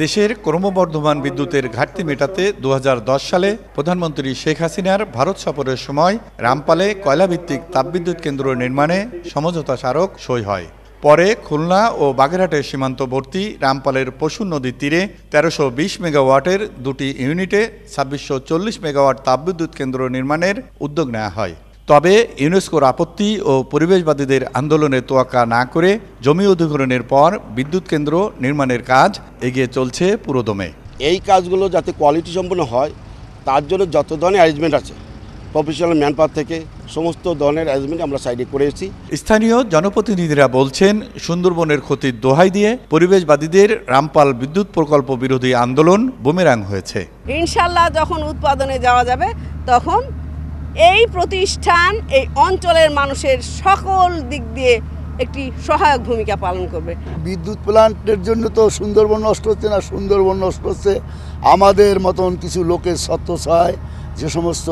দেশের ক্রমবর্ধমান বিদ্যুতের ঘাটতি মেটাতে দু সালে প্রধানমন্ত্রী শেখ হাসিনার ভারত সফরের সময় রামপালে কয়লাভিত্তিক তাপবিদ্যুৎ কেন্দ্র নির্মাণে সমঝোতা স্মারক সই হয় পরে খুলনা ও বাগেরহাটের সীমান্তবর্তী রামপালের পশু নদীর তীরে তেরোশো বিশ মেগাওয়াটের দুটি ইউনিটে ছাব্বিশশো মেগাওয়াট তাপবিদ্যুৎ কেন্দ্র নির্মাণের উদ্যোগ নেওয়া হয় তবে ইউনেস্কোর আপত্তি ও পরিবেশবাদীদের আন্দোলনে তোয়াক্কা না করে জমি অধিগ্রহণের পর বিদ্যুৎ কেন্দ্র নির্মাণের কাজ এগিয়ে চলছে পুরোদমে এই কাজগুলো যাতে কোয়ালিটি সম্পন্ন হয় তার জন্য যত ধরনের অ্যারেঞ্জমেন্ট আছে প্রফেশনাল ম্যানপাওয়ার থেকে সমস্ত ধরনের অ্যারেঞ্জমেন্ট আমরা সাইডে করেছি স্থানীয় জনপ্রতিনিধিরা বলছেন সুন্দরবনের ক্ষতির দোহাই দিয়ে পরিবেশবাদীদের রামপাল বিদ্যুৎ প্রকল্প বিরোধী আন্দোলন বুমেরাং হয়েছে ইনশাল্লাহ যখন উৎপাদনে যাওয়া যাবে তখন এই প্রতিষ্ঠান এই অঞ্চলের মানুষের সকল দিক দিয়ে একটি সহায়ক ভূমিকা পালন করবে বিদ্যুৎ প্ল্যান্টের জন্য তো সুন্দরবন নষ্ট হচ্ছে না সুন্দরবন নষ্ট হচ্ছে আমাদের মতন কিছু লোকের সহায় যে সমস্ত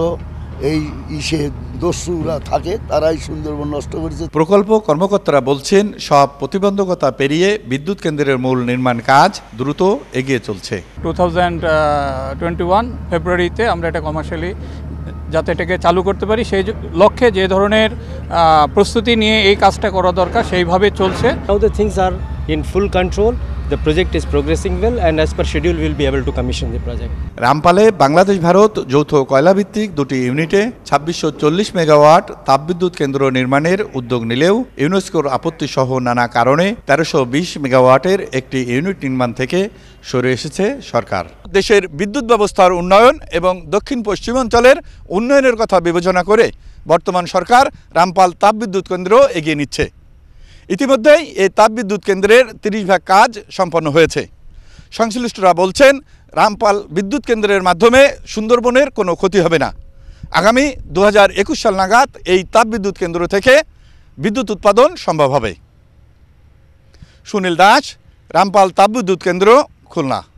এই ইসে দস্যুরা থাকে তারাই সুন্দরবন নষ্ট করেছে প্রকল্প কর্মকর্তারা বলছেন সব প্রতিবন্ধকতা পেরিয়ে বিদ্যুৎ কেন্দ্রের মূল নির্মাণ কাজ দ্রুত এগিয়ে চলছে টু ফেব্রুয়ারিতে আমরা এটা কমার্শিয়ালি যাতে এটাকে চালু করতে পারি সেই লক্ষ্যে যে ধরনের প্রস্তুতি নিয়ে এই কাজটা করা দরকার সেইভাবে চলছে আর in full control the project is progressing well and as per schedule we will be able to commission the রামপালে বাংলাদেশ ভারত যৌথ কয়লাভিত্তিক দুটি ইউনিটে ছাব্বিশশো চল্লিশ মেগাওয়াট তাপবিদ্যুৎ কেন্দ্র নির্মাণের উদ্যোগ নিলেও ইউনেস্কোর আপত্তি সহ নানা কারণে তেরোশো বিশ মেগাওয়াটের একটি ইউনিট নির্মাণ থেকে সরে এসেছে সরকার দেশের বিদ্যুৎ ব্যবস্থার উন্নয়ন এবং দক্ষিণ পশ্চিমাঞ্চলের উন্নয়নের কথা বিবেচনা করে বর্তমান সরকার রামপাল তাপবিদ্যুৎ কেন্দ্র এগিয়ে নিচ্ছে ইতিমধ্যেই এই তাপবিদ্যুৎ কেন্দ্রের তিরিশ ভাগ কাজ সম্পন্ন হয়েছে সংশ্লিষ্টরা বলছেন রামপাল বিদ্যুৎ কেন্দ্রের মাধ্যমে সুন্দরবনের কোনো ক্ষতি হবে না আগামী দু হাজার একুশ সাল নাগাদ এই তাপবিদ্যুৎ কেন্দ্র থেকে বিদ্যুৎ উৎপাদন সম্ভব হবে সুনীল দাস রামপাল তাপবিদ্যুৎ কেন্দ্র খুলনা